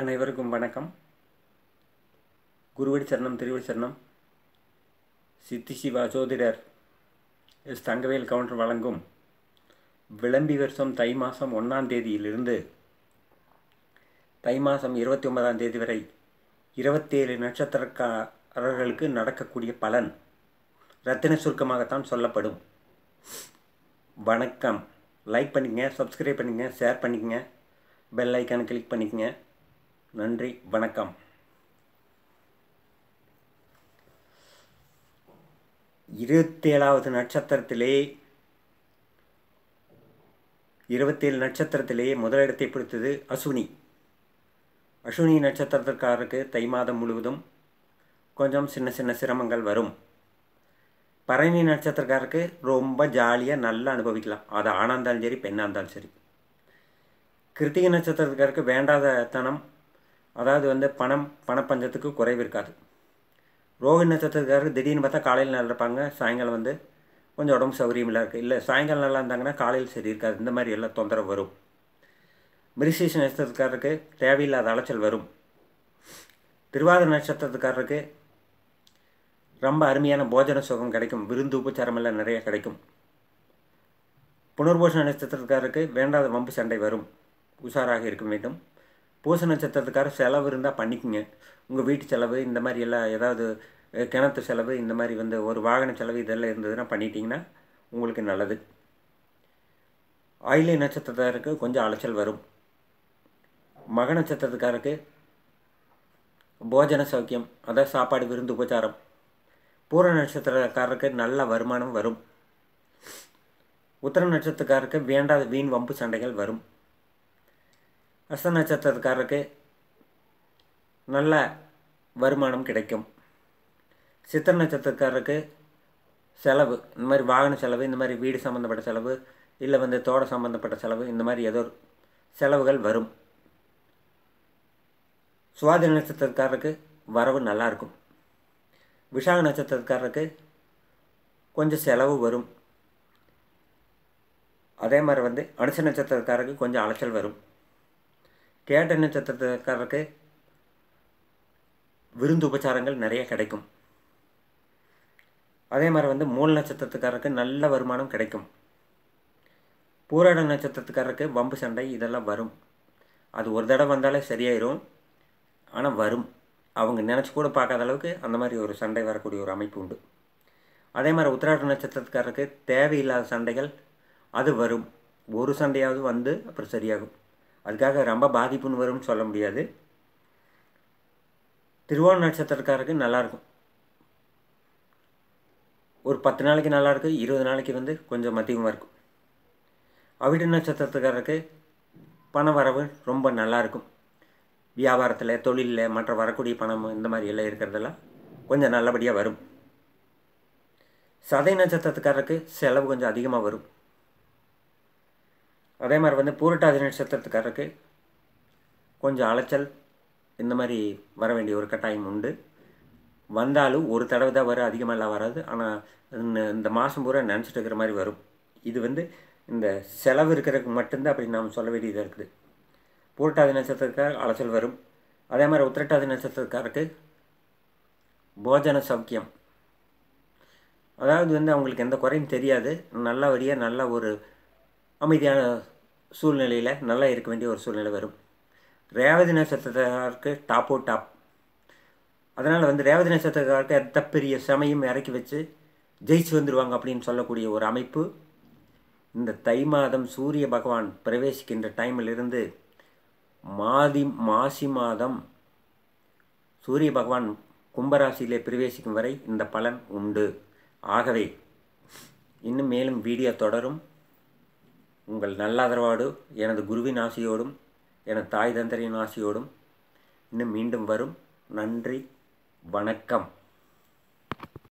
அனைவருக்கும் வணக்கம் குருவடி சரணம் திருவடி சரணம் சித்தி சிவா ஜோதிடர் எஸ் தங்கவேல் கவுண்டர் வழங்கும் விளம்பி வருஷம் தை மாதம் ஒன்றாம் தேதியிலிருந்து தை மாதம் இருபத்தி ஒன்பதாம் தேதி வரை இருபத்தேழு நட்சத்திரக்காரர்களுக்கு நடக்கக்கூடிய பலன் ரத்தின சுருக்கமாகத்தான் சொல்லப்படும் வணக்கம் லைக் பண்ணிக்கங்க சப்ஸ்கிரைப் பண்ணிக்கங்க ஷேர் பண்ணிக்கங்க பெல் ஐக்கானை கிளிக் பண்ணிக்கங்க நன்றி வணக்கம் இருபத்தேழாவது நட்சத்திரத்திலே இருபத்தேழு நட்சத்திரத்திலேயே முதலிடத்தை பிடித்தது அசுனி அசுனி நட்சத்திரத்திற்காரருக்கு தை மாதம் முழுவதும் கொஞ்சம் சின்ன சின்ன சிரமங்கள் வரும் பரணி நட்சத்திரக்காரருக்கு ரொம்ப ஜாலியாக நல்லா அனுபவிக்கலாம் அது இருந்தாலும் சரி பெண்ணாக இருந்தாலும் சரி கிருத்திக நட்சத்திரத்துக்காருக்கு வேண்டாத தனம் அதாவது வந்து பணம் பணப்பஞ்சத்துக்கு குறைவு இருக்காது ரோஹிணி நட்சத்திரத்துக்காரருக்கு திடீர்னு பார்த்தா காலையில் நல்லா இருப்பாங்க சாயங்காலம் வந்து கொஞ்சம் உடம்பு சௌகரியமில்ல இருக்குது இல்லை சாயங்காலம் நல்லா இருந்தாங்கன்னா காலையில் சரி இருக்காது இந்த மாதிரி எல்லாம் தொந்தரவு வரும் மிருசேஷ நட்சத்திரத்துக்காரருக்கு தேவையில்லாத அலைச்சல் வரும் திருவாதிர நட்சத்திரத்துக்காரருக்கு ரொம்ப அருமையான போஜன சுகம் கிடைக்கும் விருந்து உபச்சாரம் எல்லாம் நிறைய கிடைக்கும் புனர்போஷண நட்சத்திரத்துக்காரருக்கு வேண்டாத வம்பு சண்டை வரும் உஷாராக இருக்க வேண்டும் பூச நட்சத்திரத்துக்கார செலவு இருந்தால் பண்ணிக்கோங்க உங்கள் வீட்டு செலவு இந்த மாதிரி எல்லாம் ஏதாவது கிணத்து செலவு இந்த மாதிரி வந்து ஒரு வாகன செலவு இதெல்லாம் இருந்ததுன்னா பண்ணிட்டீங்கன்னா உங்களுக்கு நல்லது ஆயிலை நட்சத்திரத்தாருக்கு கொஞ்சம் அலைச்சல் வரும் மக நட்சத்திரத்துக்காருக்கு போஜன சௌக்கியம் அதாவது சாப்பாடு விருந்து உபச்சாரம் பூர நட்சத்திரக்காரருக்கு நல்ல வருமானம் வரும் உத்தர நட்சத்திரக்காருக்கு வேண்டாத வீண் வம்பு சண்டைகள் வரும் அஸ்த நட்சத்திரத்துக்காரருக்கு நல்ல வருமானம் கிடைக்கும் சித்திர நட்சத்திரக்காரருக்கு செலவு இந்த மாதிரி வாகன செலவு இந்த மாதிரி வீடு சம்மந்தப்பட்ட செலவு இல்லை வந்து தோட சம்மந்தப்பட்ட செலவு இந்த மாதிரி ஏதோ செலவுகள் வரும் சுவாதி நட்சத்திரக்காரருக்கு வரவு நல்லாயிருக்கும் விஷாக நட்சத்திரக்காரருக்கு கொஞ்சம் செலவு வரும் அதே மாதிரி வந்து அனுச நட்சத்திரக்காரருக்கு கொஞ்சம் அலைச்சல் வரும் கேட்ட நட்சத்திரத்துக்காரருக்கு விருந்து உபச்சாரங்கள் நிறைய கிடைக்கும் அதே மாதிரி வந்து மூல நட்சத்திரத்துக்காரருக்கு நல்ல வருமானம் கிடைக்கும் பூராட நட்சத்திரத்துக்காரருக்கு வம்பு சண்டை இதெல்லாம் வரும் அது ஒரு தடவை வந்தாலே சரியாயிரும் ஆனால் வரும் அவங்க நினச்சி கூட பார்க்காத அளவுக்கு அந்த மாதிரி ஒரு சண்டை வரக்கூடிய ஒரு அமைப்பு உண்டு அதே மாதிரி உத்திராட நட்சத்திரத்துக்காரருக்கு தேவையில்லாத சண்டைகள் அது வரும் ஒரு சண்டையாவது வந்து அப்புறம் சரியாகும் அதுக்காக ரொம்ப பாதிப்புன்னு வரும்னு சொல்ல முடியாது திருவோண நட்சத்திரக்காரருக்கு நல்லாயிருக்கும் ஒரு பத்து நாளைக்கு நல்லாயிருக்கு இருபது நாளைக்கு வந்து கொஞ்சம் அதிகமாக இருக்கும் அவிட நட்சத்திரத்துக்காரருக்கு பண வரவு ரொம்ப நல்லாயிருக்கும் வியாபாரத்தில் தொழிலில் மற்ற வரக்கூடிய பணம் இந்த மாதிரி எல்லாம் இருக்கிறதெல்லாம் கொஞ்சம் நல்லபடியாக வரும் சதை நட்சத்திரத்துக்காரருக்கு செலவு கொஞ்சம் அதிகமாக வரும் அதே மாதிரி வந்து பூரட்டாதி நட்சத்திரத்துக்காரருக்கு கொஞ்சம் அலைச்சல் இந்த மாதிரி வர வேண்டிய ஒரு கட்டாயம் உண்டு வந்தாலும் ஒரு தடவை தான் வரும் அதிகமாகலாம் வராது ஆனால் இந்த மாதம் பூரா நினச்சிட்டு இருக்கிற மாதிரி வரும் இது வந்து இந்த செலவு இருக்கிறதுக்கு மட்டும்தான் அப்படி நாம் சொல்ல வேண்டியதாக இருக்குது பூரட்டாதி நட்சத்திரத்துக்காக அலைச்சல் வரும் அதே மாதிரி உத்திரட்டாதி நட்சத்திரத்துக்காருக்கு போஜன சௌக்கியம் அதாவது வந்து அவங்களுக்கு எந்த குறையும் தெரியாது நல்ல வழியாக நல்ல ஒரு அமைதியான சூழ்நிலையில் நல்லா இருக்க வேண்டிய ஒரு சூழ்நிலை வரும் ரேவதி நட்சத்திரக்காருக்கு டாப் டாப் அதனால் வந்து ரேவதி நட்சத்திரக்காருக்கு எத்த பெரிய சமயம் இறக்கி வச்சு ஜெயிச்சு வந்துடுவாங்க அப்படின்னு சொல்லக்கூடிய ஒரு அமைப்பு இந்த தை மாதம் சூரிய பகவான் பிரவேசிக்கின்ற டைமிலிருந்து மாதி மாசி மாதம் சூரிய பகவான் கும்பராசியிலே பிரவேசிக்கும் வரை இந்த பலன் உண்டு ஆகவே இன்னும் மேலும் வீடியோ தொடரும் உங்கள் நல்ல எனது குருவின் ஆசியோடும் எனது தாய் தந்தரின் ஆசியோடும் இன்னும் மீண்டும் வரும் நன்றி வணக்கம்